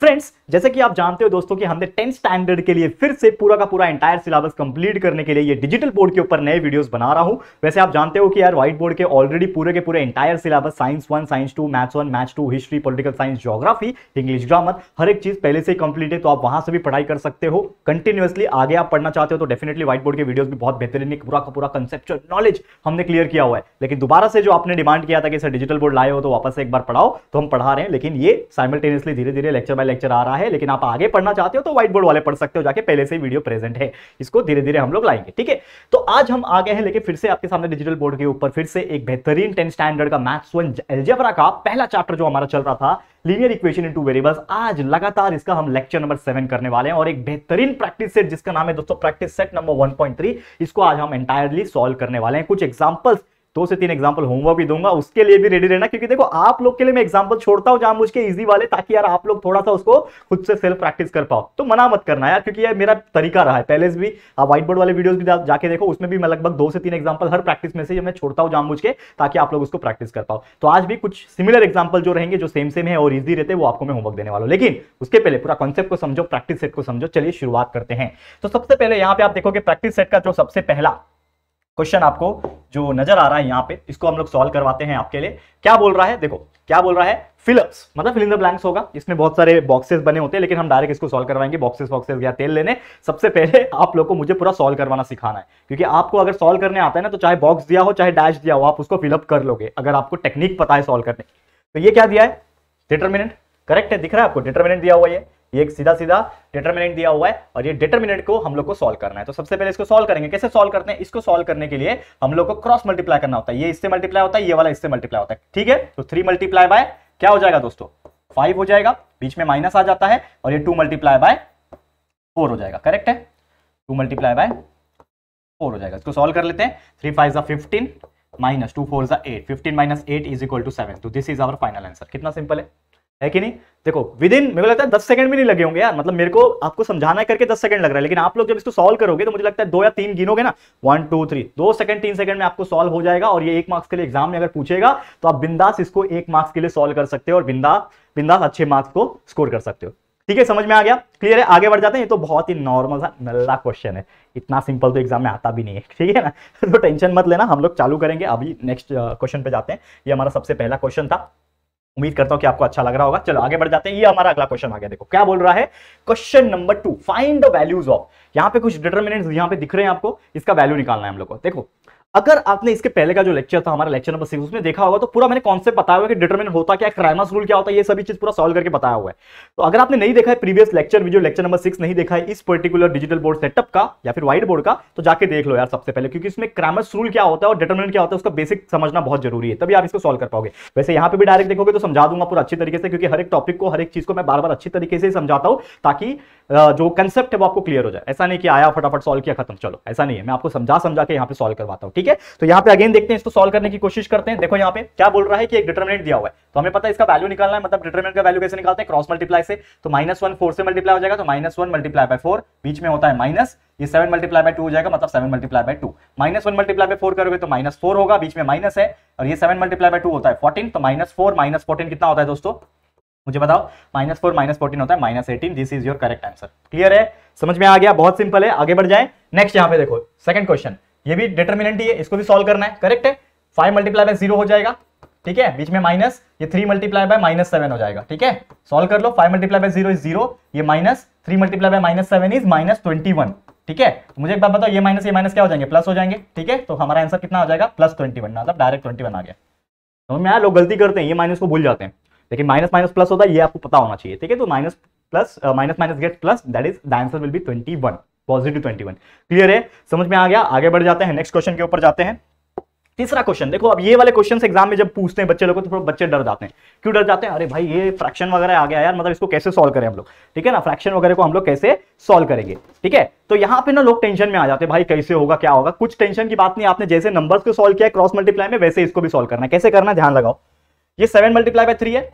friends जैसे कि आप जानते हो दोस्तों कि हमने टेंथ स्टैंडर्ड के लिए फिर से पूरा का पूरा एंटायर सिलेबस कंप्लीट करने के लिए ये डिजिटल बोर्ड के ऊपर नए वीडियोस बना रहा हूं वैसे आप जानते हो कि यार व्हाइट बोर्ड के ऑलरेडी पूरे के पूरे entire syllabus science one science two maths one maths two history political science geography English grammar हर एक चीज पहले से ही कंप्लीट है तो आप वहां से भी पढ़ाई कर सकते हो कंटिन्यूसली आगे आप पढ़ना चाहते हो तो डेफिनेटली व्हाइट बोर्ड के वीडियोज भी बहुत बेहतरीन है पूरा का पूरा कंसेप्चुअल नॉलेज हमने क्लियर किया हुआ है लेकिन दोबारा से जो आपने डिमांड किया था कि सर डिजिटल बोर्ड लाए हो तो वापस एक बार पढ़ाओ तो हम पढ़ा रहे हैं लेकिन ये साइमल्टेनियसली धीरे धीरे लेक्चर बाय लेक्चर आ रहा है लेकिन आप आगे पढ़ना चाहते हो तो व्हाइट बोर्ड वाले पढ़ सकते हो जाके पहले से वीडियो प्रेजेंट है इसको धीरे धीरे हम लोग लाएंगे ठीक है तो आज हम आगे हैं लेकिन फिर से आपके सामने डिजिटल बोर्ड के ऊपर फिर से एक बेहतरीन टेंथ स्टैंडर्ड का मैथ्स वन एलजेबरा का पहला चैप्टर जो हमारा चल रहा था linear equation in two variables आज लगातार इसका हम लेक्चर नंबर सेवन करने वाले हैं और एक बेहतरीन प्रैक्टिस सेट जिसका नाम है दोस्तों प्रैक्टिस सेट नंबर 1.3 इसको आज हम एंटायरली सॉल्व करने वाले हैं कुछ एग्जांपल्स दो से तीन एग्जाम्पल होमवर्क भी दूंगा उसके लिए भी रेडी रहना क्योंकि देखो आप लोग के लिए मैं एग्जाम्पल छोड़ता हूँ जहां मुझके इजी वाले ताकि यार आप लोग थोड़ा सा उसको खुद से सेल्फ प्रैक्टिस कर पाओ तो मना मत करना यार क्योंकि यार मेरा तरीका रहा है पहले भी आप व्हाइट बोर्ड वाले वीडियो भी जाके देखो उसमें भी मैं लगभग दो से तीन एग्जाम्पल हर प्रैक्टिस में से मैं छोड़ता हूँ जहां मुझके ताकि आप लोग उसको प्रैक्टिस कर पाओ तो आज भी कुछ सिमिलर एग्जाम्पल जो रहेंगे जो सेम सेम है और ईजी रहते वो आपको मैं होमवर्क देने वाला लेकिन उसके पहले पूरा कॉन्सेप्ट को समझो प्रैक्टिस सेट को समझो चलिए शुरुआत करते हैं तो सबसे पहले यहाँ पे आप देखोगे प्रैक्टिस सेट का जो सबसे पहला क्वेश्चन आपको जो नजर आ रहा है यहाँ पे इसको हम लोग सॉल्व करवाते हैं आपके लिए क्या बोल रहा है देखो क्या बोल रहा है फिलअप्स मतलब फिल इन द ब्लैंक्स होगा इसमें बहुत सारे बॉक्सेस बने होते हैं लेकिन हम डायरेक्ट इसको सॉल्व करवाएंगे बॉक्सेस बॉक्सेस गया तेल लेने सबसे पहले आप लोग को मुझे पूरा सॉल्व करवाना सिखाना है क्योंकि आपको अगर सॉल्व करने आता है ना तो चाहे बॉक्स दिया हो चाहे डैश दिया हो आप उसको फिलअप कर लोगे अगर आपको टेक्निक पता है सॉल्व करने तो ये क्या दिया है डिटर्मिनेंट करेक्ट है दिख रहा है आपको डिटर्मिनेंट दिया हुआ है ये एक सीधा सीधा डिटर्मिनेंट दिया हुआ है और ये डिटर्मिनेंट को हम लोग को सॉल्व करना है तो सबसे पहले इसको सॉल्व करेंगे कैसे सॉल्व करते हैं इसको सॉल्व करने के लिए हम लोग को क्रॉस मल्टीप्लाई करना होता है ये इससे मल्टीप्लाई होता है ये वाला इससे मल्टीप्लाई होता है ठीक है तो थ्री मल्टीप्लाई बाय क्या हो जाएगा दोस्तों फाइव हो जाएगा बीच में माइनस आ जाता है और ये टू मल्टीप्लाई बाय फोर हो जाएगा करेक्ट है टू मल्टीप्लाई बाय फोर हो जाएगा इसको सॉल्व कर लेते हैं थ्री फाइव ज़ा फिफ्टीन माइनस टू फोर ज़ा eight fifteen minus eight is equal to seven तो this is our final answer कितना सिंपल है है कि नहीं देखो विद इन मेरे को लगता है दस सेकंड भी नहीं लगे होंगे यार मतलब मेरे को आपको समझाना करके दस सेकंड लग रहा है लेकिन आप लोग जब इसको सॉल्व करोगे तो मुझे लगता है दो या तीन गिनोगे ना वन टू थ्री दो सेकंड तीन सेकंड में आपको सॉल्व हो जाएगा और ये एक मार्क्स के लिए एग्जाम में अगर पूछेगा तो आप बिंदास इसको एक मार्क्स के लिए सोल्व कर सकते हो और बिंदा बिंदास अच्छे मार्क्स को स्कोर कर सकते हो ठीक है समझ में आ गया क्लियर है आगे बढ़ जाते हैं ये तो बहुत ही नॉर्मल सा नल्ला क्वेश्चन है इतना सिंपल तो एग्जाम में आता भी नहीं है ठीक है ना तो टेंशन मत लेना हम लोग चालू करेंगे अभी नेक्स्ट क्वेश्चन uh, पे जाते हैं ये हमारा सबसे पहला क्वेश्चन था उम्मीद करता हूं कि आपको अच्छा लग रहा होगा चलो आगे बढ़ जाते हैं ये हमारा अगला क्वेश्चन आ गया देखो क्या बोल रहा है question number two find the values of यहाँ पे कुछ डिटर्मिनेंट्स यहाँ पे दिख रहे हैं आपको इसका वैल्यू निकालना है हम लोग को देखो अगर आपने इसके पहले का जो लेक्चर था हमारा लेक्चर नंबर सिक्स उसमें देखा होगा तो पूरा मैंने कॉन्सेप्ट बताया हुआ कि डिटरमिन होता क्या क्राइमस रूल क्या होता है ये सभी चीज पूरा सॉल्व करके बताया हुआ है तो अगर आपने नहीं देखा है previous lecture video lecture number six नहीं देखा है इस पर्टिकुलर डिजिटल बोर्ड सेटअप का या फिर व्हाइट बोर्ड का तो जाके देख लो यार सबसे पहले क्योंकि इसमें क्राइमस रूल क्या होता है और डिटरमिनेंट क्या होता है उसका बेसिक समझना बहुत जरूरी है तभी आप इसको सॉल्व कर पाओगे वैसे यहाँ पर भी डायरेक्ट देखोगे तो समझा दूंगा पूरा अच्छी तरीके से क्योंकि हर एक टॉपिक को हर एक चीज को मैं बार बार अच्छी तरीके से समझाता हूँ ताकि जो कंसेप्ट है वो आपको क्लियर हो जाए ऐसा नहीं कि आया फटाफट सॉल्व किया खत्म चलो ऐसा नहीं है मैं आपको समझा समझा के यहाँ पे सॉल्व करवाता हूँ ठीक है तो यहाँ पे अगेन देखते हैं इसको सॉल्व करने की कोशिश करते हैं देखो यहाँ पे क्या बोल रहा है कि एक डिटर्मिनेंट दिया हुआ है तो हमें पता है इसका वैल्यू निकालना है मतलब डिटर्मिनेंट का वैल्यू कैसे निकालते हैं क्रॉस मल्टीप्लाई से तो माइनस वन फोर से मल्टीप्लाई हो जाएगा तो minus one multiply by four बीच में होता है माइनस ये सेवन मल्टीप्लाई बाय टू हो जाएगा मतलब seven multiply by two minus one multiply by four करोगे तो माइनस फोर होगा बीच में माइनस है और ये सेवन मल्टीप्लाई बाय टू होता है फोर्टीन तो माइनस फोर माइनस फोर्टीन कितना होता है दोस्तों मुझे बताओ माइनस फोर माइनस फोर्टीन होता है minus eighteen this is your correct answer clear है समझ में आ गया बहुत सिंपल है आगे बढ़ जाए नेक्स्ट यहाँ पे देखो सेकंड क्वेश्चन ये भी डिटर्मिनेंट ही है इसको भी सॉल्व करना है करेक्ट है फाइव मल्टीप्लाई बाय जीरो हो जाएगा ठीक है बीच में माइनस ये three multiply by minus seven हो जाएगा ठीक है सोल्व कर लो five multiply by zero is zero ये minus three multiply by minus seven is minus twenty one ठीक है तो मुझे एक बात बताओ ये माइनस ये माइनस क्या हो जाएंगे प्लस हो जाएंगे ठीक है तो हमारा आंसर कितना हो जाएगा प्लस ट्वेंटी वन मतलब डायरेक्ट ट्वेंटी वन आ गया तो में लोग गलती करते हैं ये माइनस को भूल जाते हैं लेकिन माइनस माइनस प्लस होता है ये आपको पता होना चाहिए ठीक है तो minus plus minus minus get plus that is the answer will be twenty one positive twenty one clear है समझ में आ गया आगे बढ़ जाते हैं नेक्स्ट क्वेश्चन के ऊपर जाते हैं तीसरा क्वेश्चन देखो अब ये वाले क्वेश्चन एग्जाम में जब पूछते हैं बच्चे लोग तो थोड़ा बच्चे डर जाते हैं क्यों डर जाते हैं अरे भाई ये फ्रैक्शन वगैरह आ गया यार मतलब इसको कैसे सॉल्व करें हम लोग ठीक है ना फ्रैक्शन वगैरह को हम लोग कैसे सॉल्व करेंगे ठीक है तो यहाँ पे ना लोग टेंशन में आ जाते हैं भाई कैसे होगा क्या होगा कुछ टेंशन की बात नहीं आपने जैसे नंबर को सोल्व किया क्रॉस मल्टीप्लाई में वैसे इसको भी सोल्व करना कैसे करना ध्यान लगाओ ये सेवन मल्टीप्लाई बाय थ्री है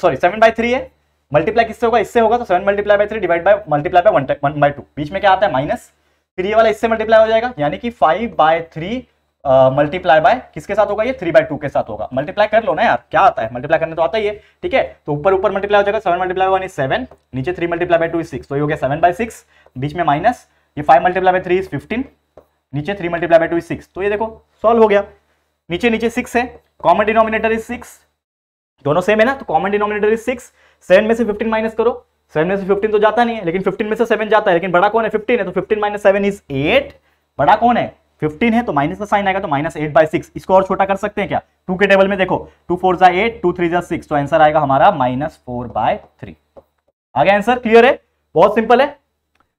सॉरी सेवन बाई थ्री है मल्टीप्लाई किससे होगा इससे होगा तो seven multiply by three divide by multiply by by two बीच में क्या आता है माइनस फिर ये वाला इससे मल्टीप्लाई हो जाएगा यानी कि five by three multiply by किसके साथ होगा ये थ्री बाय टू के साथ होगा मल्टीप्लाई कर लो ना यार क्या आता है मल्टीप्लाई करने तो आता ही है ठीक है तो ऊपर ऊपर मल्टीप्लाई हो जाएगा seven multiply one is seven नीचे three multiply by two is six तो ये हो गया सेवन बाय सिक्स बीच में माइनस ये five multiply by three is fifteen नीचे three multiply by two is six तो ये देखो सॉल्व हो गया नीचे नीचे सिक्स है कॉमन डिनोमिनेटर इज सिक्स दोनों सेम है ना तो common denominator is six seven में से फिफ्टीन माइनस करो सेवन में से फिफ्टीन तो जाता नहीं है लेकिन फिफ्टीन में से सेवन जाता है लेकिन बड़ा कौन है फिफ्टीन है तो fifteen minus seven is eight बड़ा कौन है फिफ्टीन है तो माइनस का साइन आएगा तो माइनस एट बाई सिक्स इसको और छोटा कर सकते हैं क्या टू के टेबल में देखो टू फोर जा एट टू थ्री जा सिक्स तो आंसर आएगा हमारा माइनस फोर बाय थ्री आगे आंसर क्लियर है बहुत सिंपल है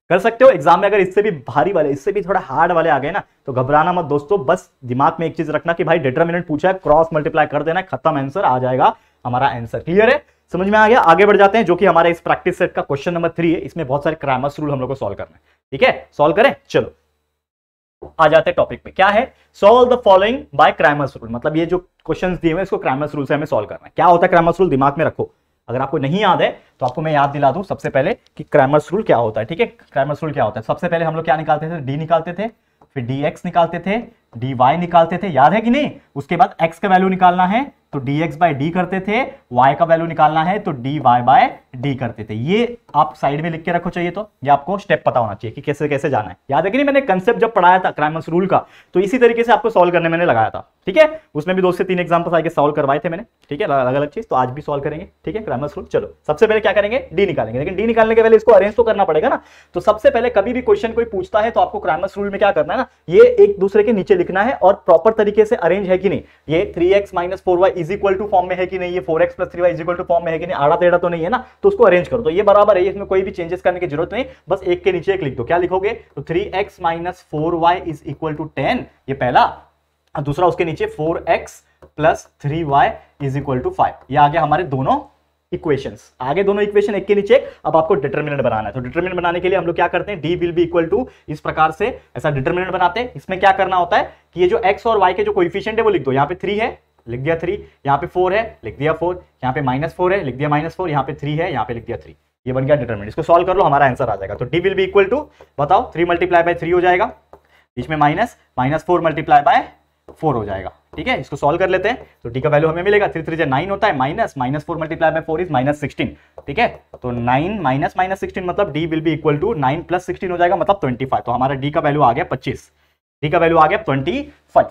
कर सकते हो एग्जाम में अगर इससे भी भारी वाले इससे भी थोड़ा हार्ड वाले आ गए ना तो घबराना मत दोस्तों बस दिमाग में एक चीज रखना कि भाई डिटरमिनेंट पूछा है क्रॉस मल्टीप्लाई कर देना खत्म आंसर आ जाएगा हमारा आंसर क्लियर है समझ में आ गया आगे बढ़ जाते हैं जो कि हमारे इस प्रैक्टिस सेट का क्वेश्चन नंबर थ्री है इसमें बहुत सारे क्रैमर्स रूल हम लोग को सोल्व करना है ठीक है सोल्व करें चलो आ जाते हैं टॉपिक पे क्या है solve the following by Cramer's rule मतलब ये जो क्वेश्चन दिए हुए इसको क्रैमर्स रूल से हमें सोल्व करना है क्या होता है क्रैमर्स रूल दिमाग में रखो अगर आपको नहीं याद है तो आपको मैं याद दिला दूं सबसे पहले कि क्रैमर्स रूल क्या होता है ठीक है क्रैमर्स रूल क्या होता है सबसे पहले हम लोग क्या निकालते थे डी निकालते थे फिर डी एक्स निकालते थे डी वाई निकालते थे याद है कि नहीं उसके बाद एक्स का वैल्यू निकालना है तो डी एक्स बाई डी करते थे y का वैल्यू निकालना है तो डी वाई बाय डी करते थे ये आप साइड में लिख के रखो चाहिए तो ये आपको स्टेप पता होना चाहिए कि कैसे कैसे जाना है याद है कि नहीं मैंने कंसेप्ट जब पढ़ाया था क्राइमस रूल का तो इसी तरीके से आपको सॉल्व करने मैंने लगाया था ठीक है उसमें भी दो से तीन एग्जाम्पल आगे सोल्व करवाए थे मैंने ठीक है अलग अलग चीज तो आज भी सोल्व करेंगे ठीक है क्राइमस रूल चलो सबसे पहले क्या करेंगे डी निकालेंगे लेकिन डी निकालने के पहले इसको अरेंज तो करना पड़ेगा ना तो सबसे पहले कभी भी क्वेश्चन कोई पूछता है तो आपको क्राइमस रूल में क्या करना है ना ये एक दूसरे के नीचे लिखना है और प्रॉपर तरीके से अरेंज है कि नहीं ये three X minus four Y is equal to form में है कि नहीं ये four X plus three Y is equal to form में है कि नहीं आधा टेढ़ा तो नहीं है ना तो उसको अरेंज करो तो ये बराबर है इसमें कोई भी चेंजेस करने की जरूरत नहीं बस एक के नीचे एक लिख दो क्या लिखोगे तो three X minus four Y is equal to ten ये पहला और दूसरा उसके नीचे four X plus three Y is equal to five ये आगे हमारे दोनों इक्वेशंस आगे दोनों इक्वेशन एक के नीचे अब आपको डिटरमिनेंट बनाना है तो डिटरमिनेंट बनाने के लिए हम लोग क्या करते हैं D will be equal to इस प्रकार से ऐसा डिटरमिनेंट बनाते हैं इसमें क्या करना होता है कि ये जो एक्स और वाई के जो कोइफिशियंट है वो लिख दो यहाँ पे थ्री है लिख दिया थ्री यहाँ पे फोर है लिख दिया फोर यहाँ पे माइनस फोर है लिख दिया माइनस फोर यहाँ पे थ्री है यहाँ पे लिख दिया थ्री ये बन गया डिटर्मिन इसको सॉल्व कर लो हमारा आंसर आ जाएगा तो डी विल भी इक्वल टू बताओ थ्री मल्टीप्लाई बाय थ्री हो जाएगा बीच में minus minus four multiply by four हो जाएगा ठीक है इसको सॉल्व कर लेते हैं तो डी का वैल्यू हमें मिलेगा थ्री थ्री जो नाइन होता है minus minus four multiply by four is minus sixteen ठीक है तो नाइन माइनस माइनस सिक्सटीन मतलब डी विल भी equal to nine plus sixteen हो जाएगा मतलब ट्वेंटी फाइव तो हमारा डी का वैल्यू आ गया पच्चीस डी का वैल्यू आ गया ट्वेंटी फाइव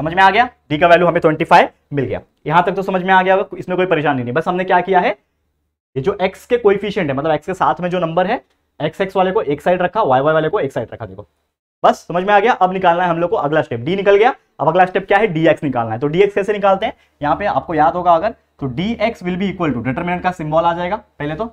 समझ में आ गया डी का वैल्यू हमें ट्वेंटी फाइव मिल गया यहां तक तो समझ में आ गया इसमें कोई परेशानी नहीं बस हमने क्या किया है ये जो एक्स के कोइफिशियंट है मतलब एक्स के साथ में जो नंबर है एक्स एक्स वाले को एक साइड रखा वाई वाई वाले को एक साइड रखा देखो बस समझ में आ गया अब निकालना है हम लोग को अगला स्टेप डी निकल गया अब अगला स्टेप क्या है डी एक्स निकालना है तो डी एक्स कैसे निकालते हैं यहाँ पे आपको याद होगा अगर तो D X will be equal to determinant का सिंबल आ जाएगा पहले तो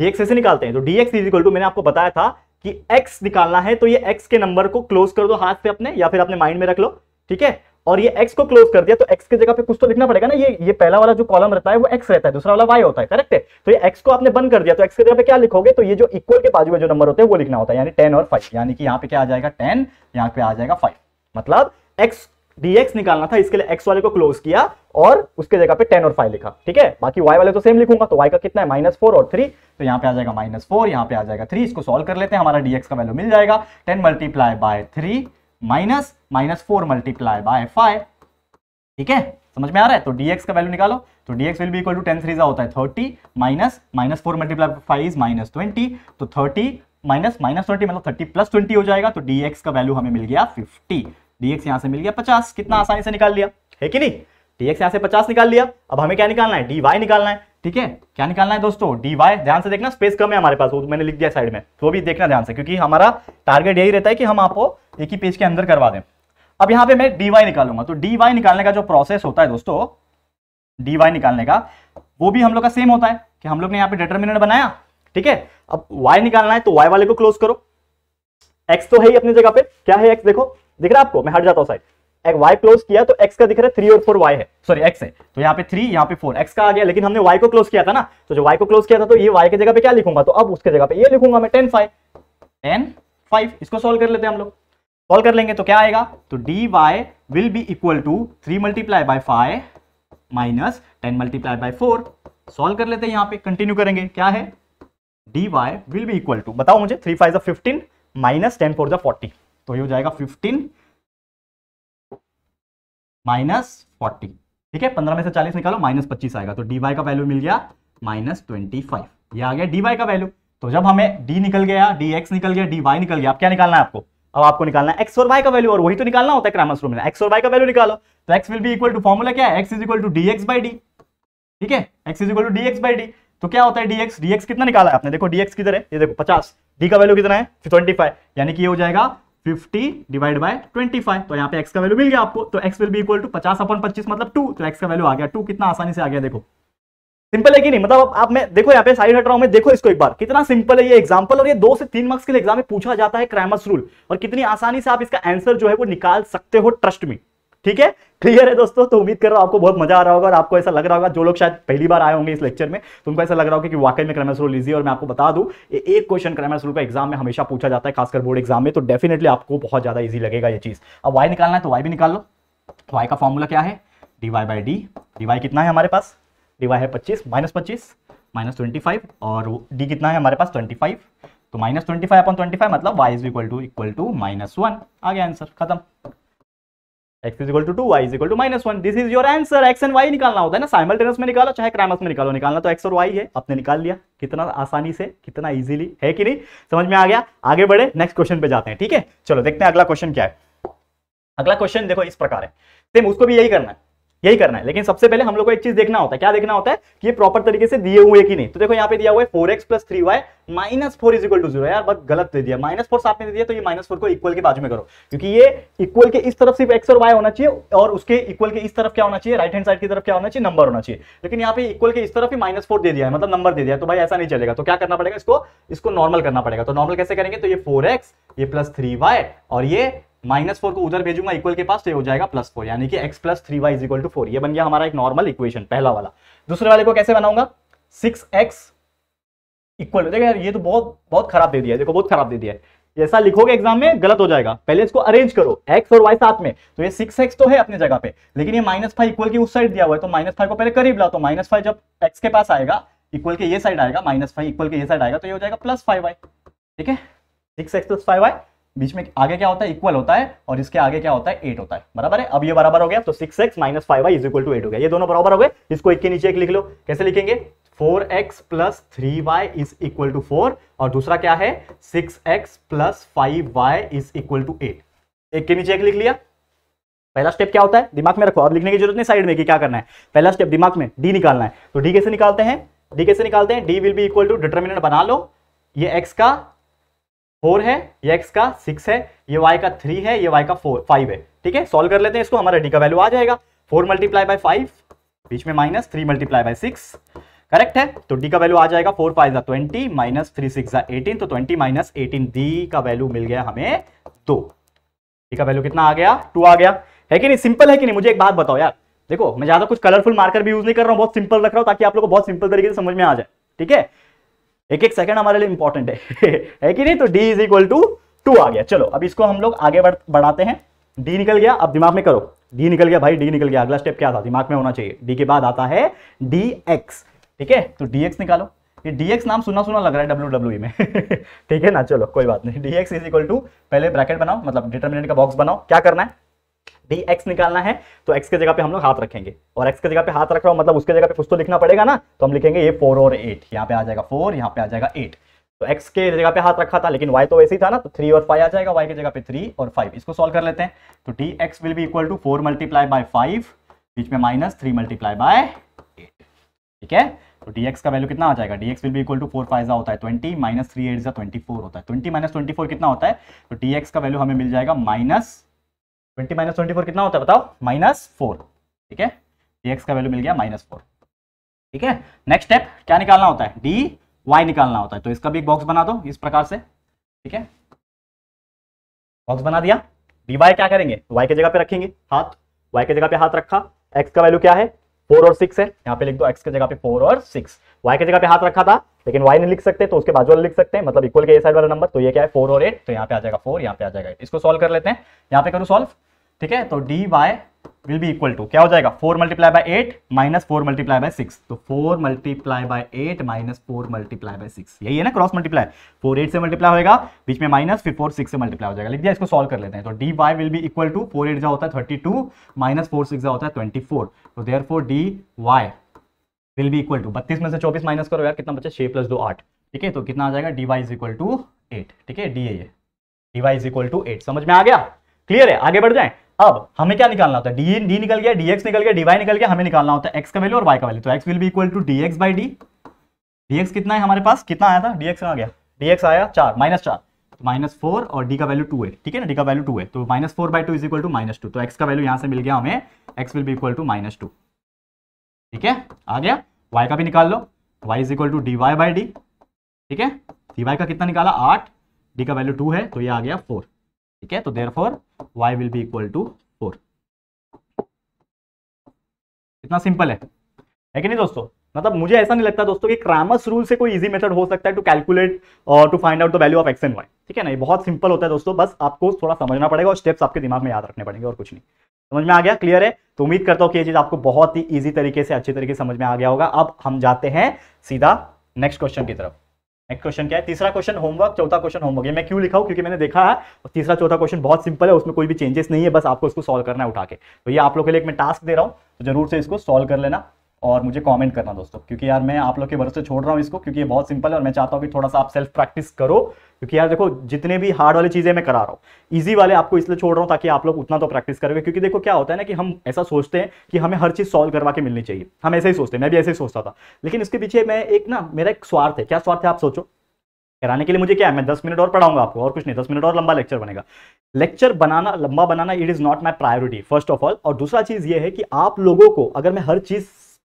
डी एक्स कैसे निकालते हैं तो D X is equal to मैंने आपको बताया था कि x निकालना है तो ये x के नंबर को क्लोज कर दो हाथ से अपने या फिर अपने माइंड में रख लो ठीक है और ये x को क्लोज कर दिया तो x की जगह पे कुछ तो लिखना पड़ेगा ना ये ये पहला वाला जो कॉलम रहता है वो x रहता है दूसरा वाला y होता है करेक्ट है तो ये x को आपने बंद कर दिया तो x की जगह पे क्या लिखोगे तो ये जो इक्वल के बाजू में जो नंबर होते हैं वो लिखना होता है यानी टेन और फाइव यानी कि यहाँ पे क्या आ जाएगा टेन यहाँ पे आ जाएगा फाइव मतलब एक्स dx निकालना था इसके लिए x वाले को क्लोज किया और उसके जगह पे 10 और 5 लिखा ठीक है बाकी y वाले तो सेम लिखूंगा तो y का कितना है माइनस फोर और थ्री तो यहाँ पे आ जाएगा माइनस फोर यहाँ पे आ जाएगा थ्री इसको सॉल्व कर लेते हैं हमारा dx का वैल्यू मिल जाएगा 10 multiply by three minus minus four multiply by five ठीक है समझ में आ रहा है तो dx का वैल्यू निकालो तो dx will be equal to ten थ्रीजा होता है thirty minus minus four multiply five is minus twenty तो थर्टी माइनस माइनस ट्वेंटी मतलब थर्टी प्लस ट्वेंटी हो जाएगा तो dx का वैल्यू हमें मिल गया फिफ्टी dx यहां से मिल गया पचास कितना आसानी से निकाल लिया है कि नहीं dx यहां से पचास निकाल लिया अब हमें क्या निकालना है dy निकालना है ठीक है क्या निकालना है दोस्तों dy ध्यान से देखना स्पेस कम है हमारे पास वो तो मैंने लिख दिया साइड में तो भी देखना ध्यान से क्योंकि हमारा टारगेट यही रहता है कि हम आपको एक ही पेज के अंदर करवा दें अब यहां पे मैं डी निकालूंगा तो डी निकालने का जो प्रोसेस होता है दोस्तों डी निकालने का वो भी हम लोग का सेम होता है कि हम लोग ने यहां पे डिटर्मिनेंट बनाया ठीक है अब वाई निकालना है तो वाई वाले को क्लोज करो एक्स तो है ही अपनी जगह पे क्या है एक्स देखो दिख रहा है आपको मैं हट जाता हूँ साइड एक वाई क्लोज किया तो एक्स का दिख रहा है थ्री और फोर वाई है सॉरी एक्स है तो यहाँ पे थ्री यहाँ पे फोर एक्स का आ गया लेकिन हमने वाई को क्लोज किया था ना तो जो वाई को क्लोज किया था तो ये वाई की जगह पे क्या लिखूंगा तो अब उसके जगह पे ये लिखूंगा मैं टेन फाइव टेन फाइव इसको सॉल्व कर लेते हैं हम लोग सॉल्व कर लेंगे तो क्या आएगा तो D Y will be equal to three multiply by five minus ten multiply by four solve कर लेते हैं यहां पे कंटिन्यू करेंगे क्या है D Y will be equal to बताओ मुझे three five fifteen minus ten four जो फोर्टी तो ये हो जाएगा फिफ्टीन माइनस फोर्टी ठीक है पंद्रह में से चालीस निकालो माइनस पच्चीस आएगा तो डी वाई का वैल्यू मिल गया माइनस ट्वेंटी फाइव यह आ गया डी वाई का वैल्यू तो जब हमें डी निकल गया डी एक्स निकल गया डी वाई निकल गया अब क्या निकालना है आपको अब आपको निकालना है एक्स और वाई का वैल्यू और वही तो निकालना होता है क्रामस रूल में एक्स और वाई का वैल्यू निकालो तो X will be equal to formula क्या है X is equal to D X by D ठीक है X is equal to D X by D तो क्या होता है डीएक्स डीएक्स कितना निकाला है आपने देखो डीएक्स किधर है ये देखो पचास डी का वैल्यू कितना है ट्वेंटी फाइव यानी कि ये हो जाएगा fifty divide by twenty five तो यहाँ पे एक्स का वैल्यू मिल गया आपको तो X will be equal to पचास अपन पच्चीस मतलब टू तो एक्स का वैल्यू आ गया टू कितना आसानी से आ गया देखो सिंपल है कि नहीं मतलब आप मैं देखो यहाँ पे साइड हट रहा हूं मैं देखो इसको एक बार कितना सिंपल है ये एग्जांपल और ये दो से तीन मार्क्स के लिए एग्जाम में पूछा जाता है क्रैमस रूल और कितनी आसानी से आप इसका आंसर जो है वो निकाल सकते हो ट्रस्ट में ठीक है क्लियर है दोस्तों तो उम्मीद कर रहा हूं आपको बहुत मजा आ रहा होगा और आपको ऐसा लग रहा होगा जो लोग शायद पहली बार आए होंगे इस लेक्चर में तो उनको ऐसा लग रहा होगा कि वाकई में क्रैमर्स रूल इजी और मैं आपको बता दूं ये एक क्वेश्चन क्रैमर्स रूल का एग्जाम में हमेशा पूछा जाता है खासकर बोर्ड एग्जाम में तो डेफिनेटली आपको बहुत ज्यादा ईजी लगेगा ये चीज अब वाई निकालना है तो वाई भी निकाल लो वाई तो का फॉर्मूला क्या है D Y by D D Y कितना है हमारे पास डी है पच्चीस माइनस पच्चीस माइनस ट्वेंटी फाइव और डी कितना है हमारे पास ट्वेंटी फाइव तो minus twenty five upon twenty five मतलब Y is equal to equal to minus one आ गया आंसर खत्म X is equal to two Y is equal to minus one this is your answer X and Y निकालना होता है ना टेनस में निकालो चाहे क्राइमस में निकालो निकालना तो एक्स और वाई है आपने निकाल लिया कितना आसानी से कितना इजीली है कि नहीं समझ में आ गया आगे बढ़े नेक्स्ट क्वेश्चन पे जाते हैं ठीक है चलो देखते हैं अगला क्वेश्चन क्या है अगला क्वेश्चन देखो इस प्रकार है सेम उसको भी यही करना है यही करना है लेकिन सबसे पहले हम लोग को एक चीज देखना होता है क्या देखना होता है कि प्रॉपर तरीके से दिए हुए कि नहीं तो देखो यहाँ पे दिया हुआ है four X plus three Y minus four is equal to zero यार बस गलत दे दिया माइनस फोर साथ में दे दिया तो ये माइनस फोर को इक्वल के बाजू में करो क्योंकि ये इक्वल के इस तरफ सिर्फ एक्स और वाई होना चाहिए और उसके इक्वल के इस तरफ क्या होना चाहिए राइट हैंड साइड की तरफ क्या होना चाहिए नंबर होना चाहिए लेकिन यहाँ पे इक्वल के इस तरफ ही माइनस फोर दे दिया है मतलब नंबर दे दिया तो भाई ऐसा नहीं चलेगा तो क्या करना पड़ेगा इसको इसको नॉर्मल करना पड़ेगा तो नॉर्मल कैसे करेंगे तो ये फोर एक्स ये प्लस थ्री वाई और ये माइनस फोर को उधर भेजूंगा इक्वल के पास तो ये हो जाएगा प्लस फोर यानी कि X plus three Y equal to four यह बन गया हमारा एक नॉर्मल इक्वेशन पहला वाला दूसरे वाले को कैसे बनाऊंगा सिक्स एक्स इक्वल देखो यार ये तो बहुत बहुत खराब दे दिया है देखो बहुत खराब दे दिया है ऐसा लिखोगे एग्जाम में गलत हो जाएगा पहले इसको अरेंज करो एक्स और वाई साथ में तो ये सिक्स एक्स तो है अपने जगह पे लेकिन ये माइनस फाइव इक्वल की उस साइड दिया हुआ है तो माइनस फाइव को पहले करीब ला तो माइनस फाइव जब एक्स के पास आएगा इक्वल के ये साइड आएगा माइनस फाइव इक्वल के ये साइड आएगा तो ये हो जाएगा प्लस फाइव वाई ठीक है six X plus five Y बीच में आगे क्या होता है इक्वल होता है और इसके आगे क्या होता है एट होता है बराबर है अब ये बराबर हो गया तो six X minus five Y is equal to eight हो गया ये दोनों बराबर हो गए इसको एक के नीचे एक लिख लो कैसे लिखेंगे four X plus three Y is equal to four और दूसरा क्या है six X plus five Y is equal to eight एक के नीचे एक लिख लिया पहला स्टेप क्या होता है दिमाग में रखो अब लिखने की जरूरत नहीं साइड में कि क्या करना है पहला स्टेप दिमाग में डी निकालना है तो डी कैसे निकालते हैं डी कैसे निकालते हैं D will be equal to determinant बना लो ये एक्स का फोर है ये एक्स का सिक्स है ये वाई का थ्री है ये वाई का फोर फाइव है ठीक है सॉल्व कर लेते हैं इसको हमारा डी का वैल्यू आ जाएगा फोर मल्टीप्लाई बाय फाइव बीच में minus three multiply by six correct है तो डी का वैल्यू आ जाएगा four five twenty minus three six eighteen तो ट्वेंटी माइनस एटीन डी का वैल्यू मिल गया हमें दो डी का वैल्यू कितना आ गया टू आ गया है कि नहीं सिंपल है कि नहीं मुझे एक बात बताओ यार देखो मैं ज्यादा कुछ कलरफुल मार्कर भी यूज नहीं कर रहा हूँ बहुत सिंपल रख रहा हूँ ताकि आप लोग को बहुत सिंपल तरीके से समझ में आ जाए ठीक है एक एक सेकंड हमारे लिए इंपॉर्टेंट है है कि नहीं तो D is equal to two आ गया चलो अब इसको हम लोग आगे बढ़ाते हैं डी निकल गया अब दिमाग में करो डी निकल गया भाई डी निकल गया अगला स्टेप क्या था दिमाग में होना चाहिए डी के बाद आता है डी एक्स ठीक है तो डी एक्स निकालो ये डी एक्स नाम सुना सुना लग रहा है डब्ल्यू डब्ल्यू e में ठीक है ना चलो कोई बात नहीं D X is equal to पहले ब्रैकेट बनाओ मतलब डिटर्मिनेंट का बॉक्स बनाओ क्या करना है डी एक्स निकालना है तो एक्स के जगह पे हम लोग हाथ रखेंगे और एक्स के जगह पे हाथ रख रहा हूं मतलब उसके जगह पे कुछ तो लिखना पड़ेगा ना तो हम लिखेंगे ये फोर और एट यहाँ पे आ जाएगा फोर यहाँ पे आ जाएगा एट तो एक्स के जगह पे हाथ रखा था लेकिन वाई तो वैसे ही था ना तो थ्री और फाइव आ जाएगा वाई के जगह पे थ्री और फाइव इसको सॉल्व कर लेते हैं तो डी एक्स विल भी equal to four multiply by five बीच में minus three multiply by eight ठीक है तो डी एक्स का वैल्यू कितना आ जाएगा डी एक्स विल भी इक्वल टू फोर फाइव होता है twenty minus three eight twenty four होता है ट्वेंटी माइनस ट्वेंटी फोर कितना होता है तो डी एक्स का वैल्यू हमें मिल जाएगा minus twenty minus twenty four कितना होता है बताओ माइनस फोर ठीक है डी एक्स का वैल्यू मिल गया माइनस फोर ठीक है नेक्स्ट स्टेप क्या निकालना होता है डी वाई निकालना होता है तो इसका भी एक बॉक्स बना दो इस प्रकार से ठीक है बॉक्स बना दिया डी वाई क्या करेंगे वाई की जगह पे रखेंगे हाथ वाई की जगह पे हाथ रखा एक्स का वैल्यू क्या है फोर और सिक्स है यहाँ पे लिख दो एक्स की जगह पे फोर और सिक्स वाई की जगह पे हाथ रखा था लेकिन वाई नहीं लिख सकते तो उसके बाजू वाले लिख सकते हैं मतलब इक्वल के ए साइड वाला नंबर तो ये क्या है फोर और एट तो यहाँ पे आ जाएगा फोर यहाँ पे आ जाएगा एट इसको सोल्व कर लेते हैं यहाँ पे करूँ सोल्व ठीक है तो D Y will be equal to क्या हो जाएगा four multiply by eight minus four multiply by six तो four multiply by eight minus four multiply by six यही है ना क्रॉस मल्टीप्लाई फोर एट से मल्टीप्लाई होगा बीच में माइनस फिर फोर सिक्स से मल्टीप्लाई हो जाएगा लिख दिया इसको सॉल्व कर लेते हैं तो D Y will be equal to four eight जो होता है thirty two minus four six होता है ट्वेंटी फोर तो therefore D Y will be equal to बत्तीस में से चौबीस माइनस करो यार कितना बचा छः प्लस दो आठ ठीक है तो कितना आ जाएगा D Y is equal to eight ठीक है D A D Y is equal to eight समझ में आ गया क्लियर है आगे बढ़ जाए अब हमें क्या निकालना होता है डी डी निकल गया डी एक्स निकल गया डी वाई निकल गया हमें निकालना होता है एक्स का वैल्यू और वाई का वैल्यू तो X will be equal to D X by D D X कितना है हमारे पास कितना आया था डी एक्स आ गया डी एक्स आया चार माइनस चार माइनस तो फोर और डी का वैल्यू टू है ठीक है ना डी का वैल्यू टू है तो minus four by two is equal to minus two तो एक्स का वैल्यू यहाँ से मिल गया हमें X will be equal to minus two ठीक है आ गया वाई का भी निकाल लो Y is equal to D Y by D ठीक है डी वाई का कितना निकाला आठ डी का वैल्यू टू है तो ये आ गया फोर ठीक है तो therefore Y will be equal to four इतना सिंपल है है कि नहीं दोस्तों मतलब मुझे ऐसा नहीं लगता दोस्तों कि क्रामस रूल से कोई इजी मेथड हो सकता है टू कैलकुलेट और to find out the value of X and Y ठीक है ना ये बहुत सिंपल होता है दोस्तों बस आपको थोड़ा समझना पड़ेगा और स्टेप्स आपके दिमाग में याद रखने पड़ेंगे और कुछ नहीं समझ में आ गया क्लियर है तो उम्मीद करता हूँ कि ये चीज आपको बहुत ही ईजी तरीके से अच्छे तरीके से समझ में आ गया होगा अब हम जाते हैं सीधा नेक्स्ट क्वेश्चन की तरफ नेक्स्ट क्वेश्चन क्या है तीसरा क्वेश्चन होमवर्क चौथा क्वेश्चन होमवर्क ये मैं क्यों लिखा हूँ क्योंकि मैंने देखा है और तीसरा चौथा क्वेश्चन बहुत सिंपल है उसमें कोई भी चेंजेस नहीं है बस आपको इसको सॉल्व करना है उठा के तो ये आप लोग के लिए एक मैं टास्क दे रहा हूँ तो जरूर से इसको सॉल्व कर लेना और मुझे कमेंट करना दोस्तों क्योंकि यार मैं आप लोग के भरोसे छोड़ रहा हूँ इसको क्योंकि ये बहुत सिंपल है और मैं चाहता हूँ कि थोड़ा सा आप सेल्फ प्रैक्टिस करो क्योंकि यार देखो जितने भी हार्ड वाली चीज़ें मैं करा रहा हूँ ईजी वाले आपको इसलिए छोड़ रहा हूँ ताकि आप लोग उतना तो प्रैक्टिस करोगे क्योंकि देखो क्या होता है ना कि हम ऐसा सोचते हैं कि हमें हर चीज़ सॉल्व करवा के मिलनी चाहिए हम ऐसे ही सोचते हैं मैं भी ऐसे ही सोचता था लेकिन इसके पीछे मैं एक ना मेरा एक स्वार्थ है क्या स्वार्थ है आप सोचो कराने के लिए मुझे क्या है मैं दस मिनट और पढ़ाऊंगा आपको और कुछ नहीं दस मिनट और लंबा लेक्चर बनेगा लेक्चर बनाना लंबा बनाना it is not my priority first of all और दूसरा चीज़ ये है कि आप लोगों को अगर मैं हर चीज़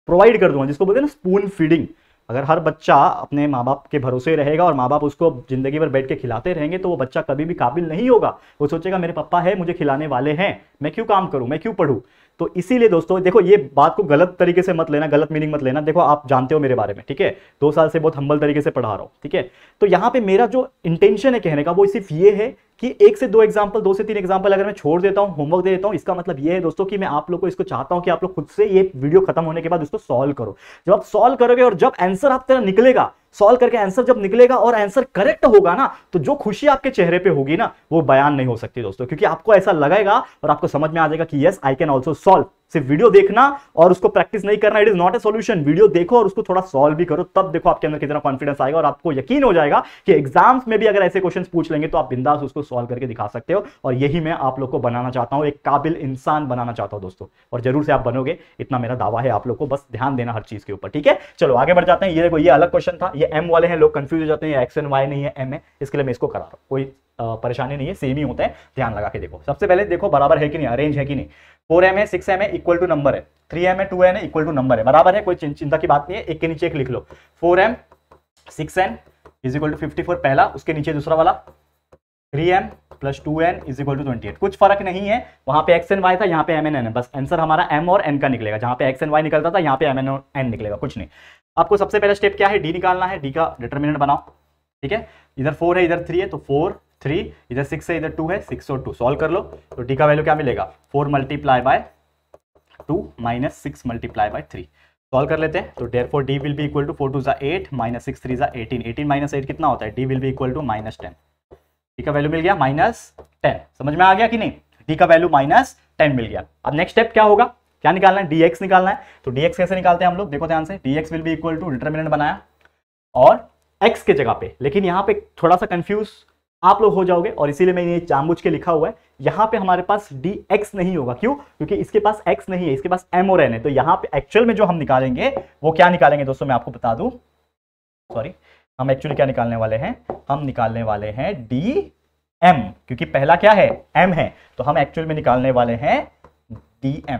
प्रोवाइड कर दूंगा जिसको बोलते हैं ना स्पून फीडिंग अगर हर बच्चा अपने माँ बाप के भरोसे रहेगा और माँ बाप उसको जिंदगी भर बैठ के खिलाते रहेंगे तो वो बच्चा कभी भी काबिल नहीं होगा वो सोचेगा मेरे पापा है मुझे खिलाने वाले हैं मैं क्यों काम करूँ मैं क्यों पढ़ूँ तो इसीलिए दोस्तों देखो ये बात को गलत तरीके से मत लेना गलत मीनिंग मत लेना देखो आप जानते हो मेरे बारे में ठीक है दो साल से बहुत हम्बल तरीके से पढ़ा रहा हूँ ठीक है तो यहाँ पे मेरा जो इंटेंशन है कहने का वो सिर्फ ये है कि एक से दो एग्जाम्पल दो से तीन एग्जाम्पल अगर मैं छोड़ देता हूं होमवर्क दे देता हूं इसका मतलब ये है दोस्तों कि मैं आप लोग को इसको चाहता हूं कि आप लोग खुद से ये वीडियो खत्म होने के बाद उसको सॉल्व करो जब आप सॉल्व करोगे और जब आंसर आप तरह निकलेगा सॉल्व करके आंसर जब निकलेगा और आंसर करेक्ट होगा ना तो जो खुशी आपके चेहरे पे होगी ना वो बयान नहीं हो सकती दोस्तों क्योंकि आपको ऐसा लगेगा और आपको समझ में आ जाएगा कि yes I can also solve सिर्फ वीडियो देखना और उसको प्रैक्टिस नहीं करना it is not a solution video देखो और उसको थोड़ा सॉल्व भी करो तब देखो आपके अंदर कितना कॉन्फिडेंस आएगा और आपको यकीन हो जाएगा कि एग्जाम्स में भी अगर ऐसे क्वेश्चन पूछ लेंगे तो आप बिंदास उसको सॉल्व करके दिखा सकते हो और यही मैं आप लोग को बनाना चाहता हूँ एक काबिल इंसान बनाना चाहता हूँ दोस्तों और जरूर से आप बनोगे इतना मेरा दावा है आप लोग को बस ध्यान देना हर चीज के ऊपर ठीक है चलो आगे बढ़ जाते हैं ये देखो ये अलग क्वेश्चन था ये ये एम वाले हैं लोग कंफ्यूज हो जाते हैं एक्स एंड वाई नहीं है एम है इसके लिए मैं इसको करा रहा हूँ कोई परेशानी नहीं है सेम ही होता है ध्यान लगा के देखो सबसे पहले देखो बराबर है कि नहीं अरेंज है कि नहीं फोर एम है सिक्स एम है इक्वल टू नंबर है थ्री एम है टू एन है इक्वल टू नंबर है बराबर है कोई चिंता की बात नहीं है एक के नीचे एक लिख लो four M six N is equal to fifty four पहला उसके नीचे दूसरा वाला three M plus two N is equal to twenty eight कुछ फर्क नहीं है वहां पे एक्स एन वाई था यहाँ पे एम एन एन है बस आंसर हमारा एम और एन का निकलेगा जहां पे एक्स एन वाई निकलता था यहाँ पे एम एन और एन निकलेगा कुछ नहीं आपको सबसे पहला स्टेप क्या है डी निकालना है डी का डिटर्मिनेंट बनाओ ठीक है इधर फोर है इधर थ्री है तो फोर थ्री इधर सिक्स है इधर टू है सिक्स और टू सॉल्व कर लो तो डी का वैल्यू क्या मिलेगा four multiply by two minus six multiply by three solve कर लेते हैं तो डेर फोर डी विल भी इक्वल टू फोर टू जा एट माइनस सिक्स थ्री जा एटीन एटीन माइनस एट कितना होता है डी विल भी equal to minus ten D का वैल्यू मिल गया माइनस टेन समझ में आ गया कि नहीं डी का वैल्यू माइनस टेन मिल गया अब नेक्स्ट स्टेप क्या होगा क्या निकालना है डीएक्स निकालना है तो डीएक्स कैसे निकालते हैं हम लोग देखो ध्यान से D X will be equal to determinant बनाया और एक्स के जगह पे लेकिन यहाँ पे थोड़ा सा कंफ्यूज आप लोग हो जाओगे और इसीलिए मैंने ये जानबूझ के लिखा हुआ है यहाँ पे हमारे पास डी एक्स नहीं होगा क्यों क्योंकि इसके पास एक्स नहीं है इसके पास एम और एन है तो यहाँ पे एक्चुअल में जो हम निकालेंगे वो क्या निकालेंगे दोस्तों मैं आपको बता दूं सॉरी हम एक्चुअली क्या निकालने वाले हैं हम निकालने वाले हैं डी एम क्योंकि पहला क्या है एम है तो हम एक्चुअल में निकालने वाले हैं डी एम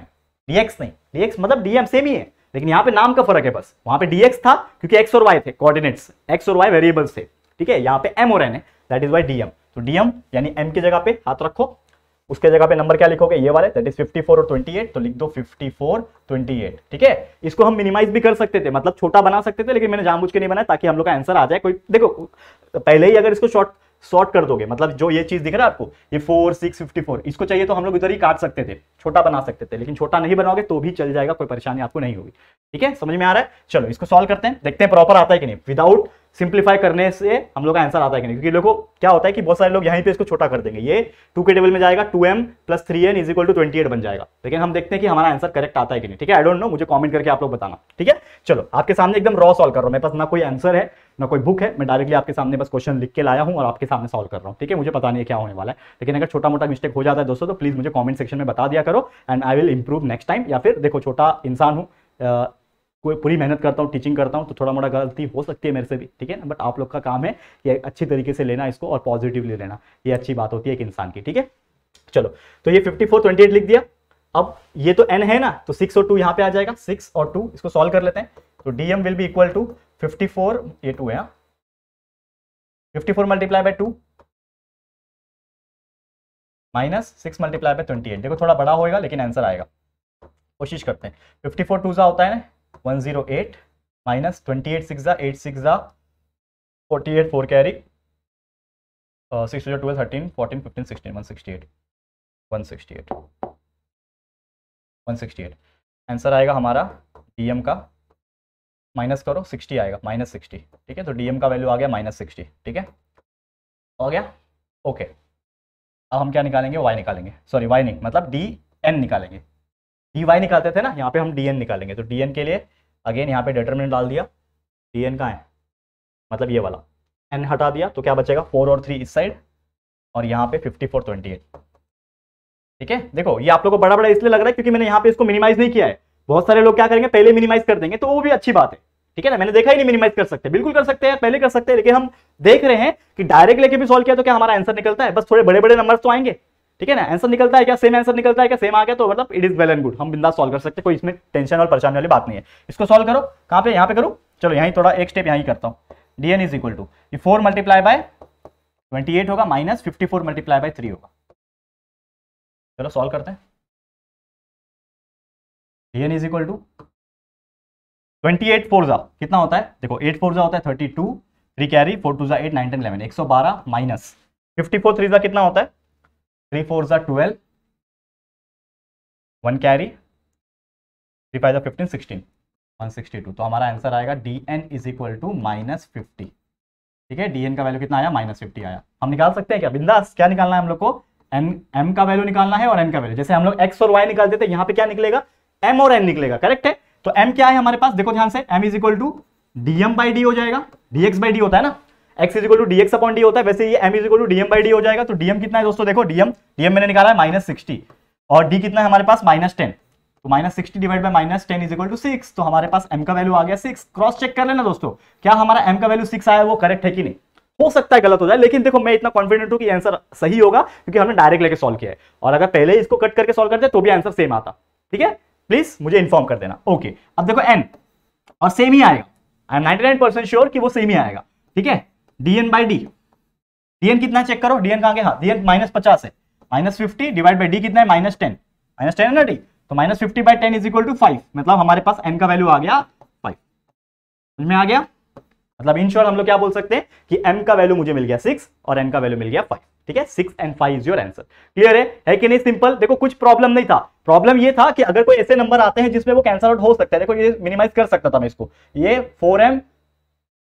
डी एक्स नहीं डी एक्स मतलब डी एम सेम ही है लेकिन यहाँ पे नाम का फर्क है बस वहां पे डीएक्स था क्योंकि एक्स और वाई थे कोऑर्डिनेट्स एक्स और वाई वेरिएबल्स थे ठीक है यहाँ पे एम और एन है दैट इज वाई डीएम तो डीएम यानी एम की जगह पे हाथ रखो उसके जगह पे नंबर क्या लिखोगे ये वाले दैट इज 54 और 28 तो लिख दो 54 28 ठीक है इसको हम मिनिमाइज भी कर सकते थे मतलब छोटा बना सकते थे लेकिन मैंने जानबूझ के नहीं बनाया ताकि हम लोग का आंसर आ जाए कोई देखो पहले ही अगर इसको शॉर्ट शॉर्ट कर दोगे मतलब जो ये चीज दिख रहा है आपको ये फोर सिक्स फिफ्टी फोर इसको चाहिए तो हम लोग इधर ही काट सकते थे छोटा बना सकते थे लेकिन छोटा नहीं बनाओगे तो भी चल जाएगा कोई परेशानी आपको नहीं होगी ठीक है समझ में आ रहा है चलो इसको सॉल्व करते हैं देखते हैं प्रॉपर आता है कि नहीं विदाउट सिंप्लीफाई करने से हम लोग का आंसर आता है कि नहीं क्योंकि लोगों क्या होता है कि बहुत सारे लोग यहीं पे इसको छोटा कर देंगे ये टू के टेबल में जाएगा two M plus three N is equal to twenty eight बन जाएगा लेकिन हम देखते हैं कि हमारा आंसर करेक्ट आता है कि नहीं ठीक है आई डोंट नो मुझे कॉमेंट करके आप लोग बताना ठीक है चलो आपके सामने एकदम रॉ सॉल्व कर रहा हूँ मेरे पास ना कोई आंसर है ना कोई बुक है मैं डायरेक्टली आपके सामने बस क्वेश्चन लिख के लाया हूँ और आपके सामने सॉल्व कर रहा हूँ ठीक है मुझे पता नहीं है क्या होने वाला है लेकिन अगर छोटा मोटा मिस्टेक हो जाता है दोस्तों तो प्लीज मुझे कॉमेंट सेक्शन में बता दिया करो and I will improve next time या फिर देखो छोटा इंसान हूँ कोई पूरी मेहनत करता हूँ टीचिंग करता हूँ तो थोड़ा मोटा गलती हो सकती है मेरे से भी ठीक है ना बट आप लोग का काम है ये अच्छी तरीके से लेना इसको और पॉजिटिवली लेना ये अच्छी बात होती है एक इंसान की ठीक है चलो तो ये फिफ्टी फोर ट्वेंटी एट लिख दिया अब ये तो एन है ना तो सिक्स और टू यहाँ पे आ जाएगा सिक्स और टू इसको सॉल्व कर लेते हैं तो D M will be equal to fifty four ये टू है fifty four multiply by two minus six multiply by twenty eight देखो थोड़ा बड़ा होएगा लेकिन आंसर आएगा कोशिश करते हैं फिफ्टी फोर टू सा होता है ना one zero eight minus twenty eight six eight six ज़ा forty eight four carry six two twelve thirteen fourteen fifteen sixteen one sixty eight one sixty eight one sixty eight answer आएगा हमारा D का minus करो sixty आएगा minus sixty ठीक है तो D का वैल्यू आ गया माइनस सिक्सटी ठीक है हो गया ओके अब हम क्या निकालेंगे वाई निकालेंगे सॉरी वाई नहीं मतलब डी एन निकालेंगे डी निकालते थे ना यहाँ पे हम डी एन निकालेंगे तो डी एन के लिए अगेन यहाँ पे डिटर्मिनेंट डाल दिया डी एन का है मतलब ये वाला एन हटा दिया तो क्या बचेगा फोर और थ्री इस साइड और यहाँ पे फिफ्टी फोर ट्वेंटी एट ठीक है देखो ये आप लोग को बड़ा बड़ा इसलिए लग रहा है क्योंकि मैंने यहाँ पे इसको मिनिमाइज नहीं किया है बहुत सारे लोग क्या करेंगे पहले मिनिमाइज कर देंगे तो वो भी अच्छी बात है ठीक है ना मैंने देखा ही नहीं मिनिमाइज कर सकते बिल्कुल कर सकते हैं पहले कर सकते हैं लेकिन हम देख रहे हैं कि डायरेक्ट लेके भी सॉल्व किया तो क्या हमारा आंसर निकलता है बस थोड़े बड़े बड़े नंबर तो आएंगे ठीक है ना आंसर निकलता है क्या सेम आंसर निकलता है क्या सेम आ गया तो मतलब it is well and good हम बिंदा सॉल्व कर सकते हैं कोई इसमें टेंशन और परेशानी वाली बात नहीं है इसको सॉल्व करो कहां पे यहां पे करो चलो यहीं थोड़ा एक स्टेप यहीं करता हूं D N is equal to ये फोर मल्टीप्लाई बाय ट्वेंटी होगा minus fifty four multiply by three होगा चलो सॉल्व करते हैं D N is equal to twenty eight जा कितना होता है देखो एट फोर जा होता है thirty two three carry four two जा एट नाइन टेन इलेवन एक सौ बारह माइनस फिफ्टी फोर थ्री जा कितना होता है थ्री फोर ज़ा twelve one carry three five fifteen sixteen one sixty two तो हमारा आंसर आएगा D N is equal to minus fifty ठीक है डी एन का वैल्यू कितना आया माइनस फिफ्टी आया हम निकाल सकते हैं क्या बिंदास क्या निकालना है हम लोग को एन एम का वैल्यू निकालना है और एन का वैल्यू जैसे हम लोग एक्स और वाई निकालते थे यहाँ पे क्या निकलेगा एम और एन निकलेगा करेक्ट है तो एम क्या है हमारे पास देखो ध्यान से M is equal to D M by D हो जाएगा डी एक्स बाई डी होता है ना X is equal to DX upon D होता है वैसे ये M is equal to DM by D हो जाएगा तो डीएम कितना है दोस्तों देखो डीएम डीएम मैंने निकाला है माइनस सिक्सटी और डी कितना है हमारे पास माइनस टेन तो minus sixty divide by minus ten is two six तो हमारे पास एम का वैल्यू आ गया सिक्स क्रॉस चेक कर लेना दोस्तों क्या हमारा एम का वैल्यू सिक्स आया वो करेक्ट है कि नहीं हो सकता है गलत हो जाए लेकिन देखो मैं इतना कॉन्फिडेंट हूँ कि आंसर सही होगा क्योंकि हमने डायरेक्ट लेके सॉल्व किया है और अगर पहले इसको कट करके सॉल्व करते तो भी आंसर सेम आता ठीक है प्लीज मुझे इन्फॉर्म कर देना ओके अब देखो एन और सेम ही आएगा I am ninety nine percent sure कि वो सेम ही आएगा ठीक है डीएन बाई डी डीएन कितना चेक करो डीएन कहाँ गया हाँ डीएन माइनस पचास है minus fifty divide by D कितना है माइनस टेन माइनस टेन है ना डी तो minus fifty by ten is equal to five मतलब हमारे पास एन का वैल्यू आ गया फाइव समझ में आ गया मतलब इन शॉर्ट हम लोग क्या बोल सकते हैं कि एम का वैल्यू मुझे मिल गया सिक्स और एन का वैल्यू मिल गया फाइव ठीक है six and five is your answer clear है है कि नहीं सिंपल देखो कुछ प्रॉब्लम नहीं था प्रॉब्लम ये था कि अगर कोई ऐसे नंबर आते हैं जिसमें वो कैंसल आउट हो सकता है देखो ये मिनिमाइज कर सकता था मैं इसको ये फोर एम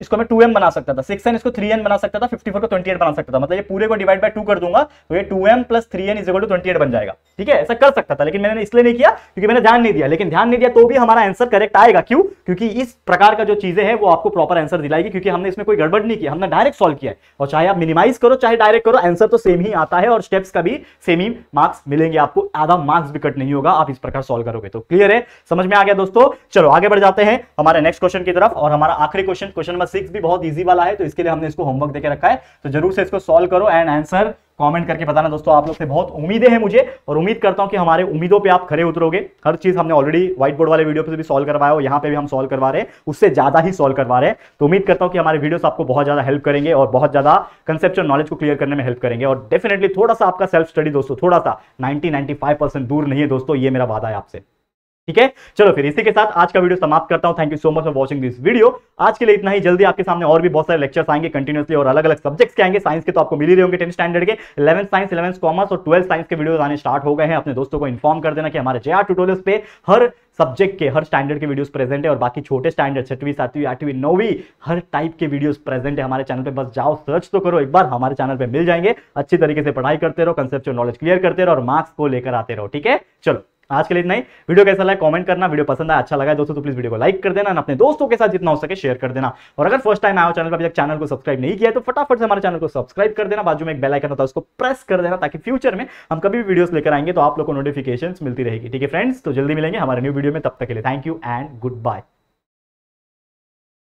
इसको मैं 2m बना सकता था सिक्स एन इसको 3n बना सकता था 54 को 28 बना सकता था मतलब ये पूरे को डिवाइड बाय 2 कर दूंगा तो ये 2m plus three N is equal to twenty बन जाएगा ठीक है ऐसा कर सकता था लेकिन मैंने इसलिए नहीं किया क्योंकि मैंने ध्यान नहीं दिया लेकिन ध्यान नहीं दिया तो भी हमारा आंसर करेक्ट आएगा क्यों क्योंकि इस प्रकार का जो चीजें हैं वो आपको प्रॉपर आंसर दिलाएगी क्योंकि हमने इसमें कोई गड़बड़ नहीं किया हमने डायरेक्ट सॉल्व किया है और चाहे आप मिनिमाइज करो चाहे डायरेक्ट करो आंसर तो सेम ही आता है और स्टेप्स का भी सेम ही मार्क्स मिलेंगे आपको आधा मार्क्स भी कट नहीं होगा आप इस प्रकार सॉल्व करोगे तो क्लियर है समझ में आ गया दोस्तों चलो आगे बढ़ जाते हैं हमारे नेक्स्ट क्वेश्चन की तरफ और हमारा आखिरी क्वेश्चन क्वेश्चन सिक्स भी बहुत ईजी वाला है तो इसके लिए हमने इसको होमवर्क देकर रखा है तो जरूर से इसको सॉल्व करो एंड आंसर कमेंट करके बताना दोस्तों आप लोग से बहुत उम्मीदें हैं मुझे और उम्मीद करता हूं कि हमारे उम्मीदों पे आप खड़े उतरोगे हर चीज हमने ऑलरेडी व्हाइट बोर्ड वाले वीडियो पे भी सॉल्व करवाया हो यहाँ पे भी हम सॉल्व करवा रहे हैं उससे ज्यादा ही सॉल्व करवा रहे हैं तो उम्मीद करता हूं कि हमारे वीडियोस आपको बहुत ज्यादा हेल्प करेंगे और बहुत ज्यादा कंसेप्चुअल नॉलेज को क्लियर करने में हेल्प करेंगे और डेफिनेटली थोड़ा सा आपका सेल्फ स्टडी दोस्तों थोड़ा सा नाइनटी नाइन्टी दूर नहीं है दोस्तों ये मेरा वादा है आपसे ठीक है चलो फिर इसी के साथ आज का वीडियो समाप्त करता हूं thank you so much for watching this video आज के लिए इतना ही जल्दी आपके सामने और भी बहुत सारे लेक्चर्स आएंगे कंटिन्यूसली और अलग अलग सब्जेक्ट्स के आएंगे साइंस के तो आपको मिल ही रहे होंगे टेंथ स्टैंडर्ड के इलेवन साइंस इलेवन कॉमर्स और ट्वेल्थ साइंस के वीडियो आने स्टार्ट हो गए हैं अपने दोस्तों को इन्फॉर्म कर देना कि हमारे जे आर पे हर सब्जेक्ट के हर स्टैंडर्ड के वीडियोस प्रेजेंट है और बाकी छोटे स्टैंडर्ड छठवीं सातवीं आठवीं नौवीं हर टाइप के वीडियोस प्रेजेंट है हमारे चैनल पे बस जाओ सर्च तो करो एक बार हमारे चैनल पे मिल जाएंगे अच्छी तरीके से पढ़ाई करते रहो कंसेप्चुअल नॉलेज क्लियर करते रहो और मार्क्स को लेकर आते रहो ठीक है चलो आज के लिए इतना ही वीडियो कैसा लगा कमेंट करना वीडियो पसंद आया अच्छा लगा दोस्तों तो प्लीज वीडियो को लाइक कर देना अपने दोस्तों के साथ जितना हो सके शेयर कर देना और अगर फर्स्ट टाइम आया चैनल पर अभी तक चैनल को सब्सक्राइब नहीं किया तो फटाफट से हमारे चैनल को सब्सक्राइब कर देना बाजू में एक बेल आइकन होता है उसको प्रेस कर देना ताकि फ्यूचर में हम कभी भी वीडियोस लेकर आएंगे तो आप लोग को नोटिफिकेशन मिलती रहेगी ठीक है फ्रेंड्स तो जल्दी मिलेंगे हमारे न्यू वीडियो में तब तक के लिए thank you and good bye